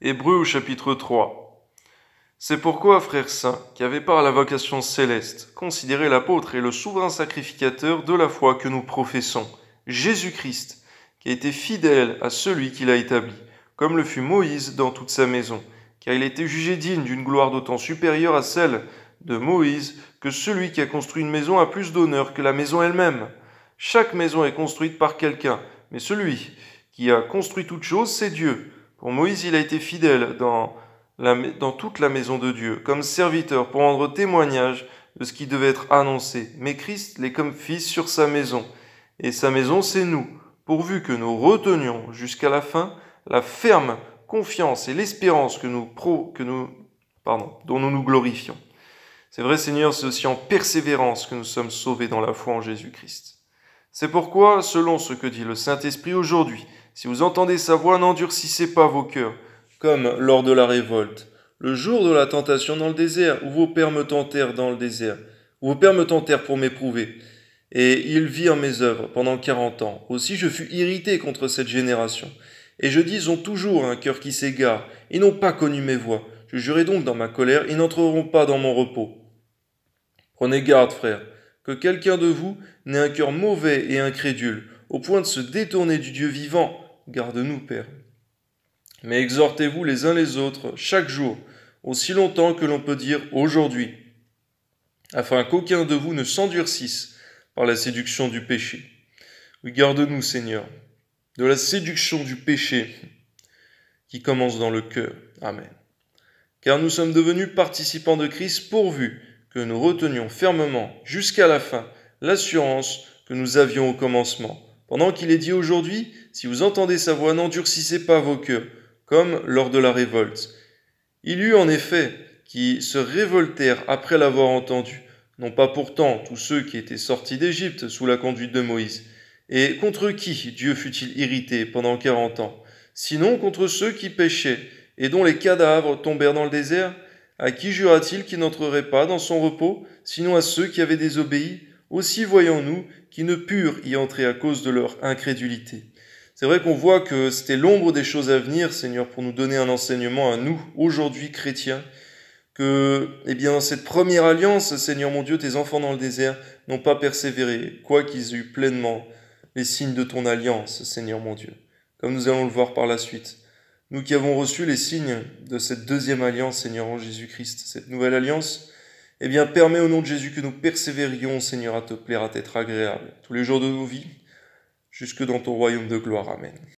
Hébreux au chapitre 3. C'est pourquoi, frères saints, qui avez par la vocation céleste, considérez l'apôtre et le souverain sacrificateur de la foi que nous professons, Jésus-Christ, qui a été fidèle à celui qui l'a établi, comme le fut Moïse dans toute sa maison, car il a été jugé digne d'une gloire d'autant supérieure à celle de Moïse que celui qui a construit une maison a plus d'honneur que la maison elle-même. Chaque maison est construite par quelqu'un, mais celui qui a construit toute chose, c'est Dieu. Pour Moïse, il a été fidèle dans, toute la maison de Dieu, comme serviteur pour rendre témoignage de ce qui devait être annoncé. Mais Christ l'est comme fils sur sa maison. Et sa maison, c'est nous, pourvu que nous retenions jusqu'à la fin la ferme confiance et l'espérance que nous, pro, que nous pardon, dont nous nous glorifions. C'est vrai, Seigneur, c'est aussi en persévérance que nous sommes sauvés dans la foi en Jésus-Christ. C'est pourquoi, selon ce que dit le Saint-Esprit aujourd'hui, si vous entendez sa voix, n'endurcissez pas vos cœurs, comme lors de la révolte, le jour de la tentation dans le désert, où vos pères me tentèrent dans le désert, où vos pères me tentèrent pour m'éprouver. Et ils virent mes œuvres pendant quarante ans. Aussi je fus irrité contre cette génération. Et je dis, ils ont toujours un cœur qui s'égare, ils n'ont pas connu mes voix. Je jurai donc dans ma colère, ils n'entreront pas dans mon repos. Prenez garde, frères, que quelqu'un de vous n'ait un cœur mauvais et incrédule, au point de se détourner du Dieu vivant, garde-nous, Père. Mais exhortez-vous les uns les autres, chaque jour, aussi longtemps que l'on peut dire aujourd'hui, afin qu'aucun de vous ne s'endurcisse par la séduction du péché. Oui, garde-nous, Seigneur, de la séduction du péché qui commence dans le cœur. Amen. Car nous sommes devenus participants de Christ pourvu que nous retenions fermement jusqu'à la fin l'assurance que nous avions au commencement pendant qu'il est dit aujourd'hui, si vous entendez sa voix, n'endurcissez pas vos cœurs, comme lors de la révolte. Il y eut en effet qui se révoltèrent après l'avoir entendu, non pas pourtant tous ceux qui étaient sortis d'Égypte sous la conduite de Moïse, et contre qui Dieu fut-il irrité pendant quarante ans, sinon contre ceux qui péchaient, et dont les cadavres tombèrent dans le désert, à qui jura-t-il qu'il n'entrerait pas dans son repos, sinon à ceux qui avaient désobéi aussi voyons-nous qui ne purent y entrer à cause de leur incrédulité. C'est vrai qu'on voit que c'était l'ombre des choses à venir, Seigneur, pour nous donner un enseignement à nous, aujourd'hui chrétiens, que, eh bien, dans cette première alliance, Seigneur mon Dieu, tes enfants dans le désert n'ont pas persévéré, quoiqu'ils aient eu pleinement les signes de ton alliance, Seigneur mon Dieu, comme nous allons le voir par la suite. Nous qui avons reçu les signes de cette deuxième alliance, Seigneur en Jésus-Christ, cette nouvelle alliance, eh bien, permets au nom de Jésus que nous persévérions, Seigneur, à te plaire, à t'être agréable, tous les jours de nos vies, jusque dans ton royaume de gloire. Amen.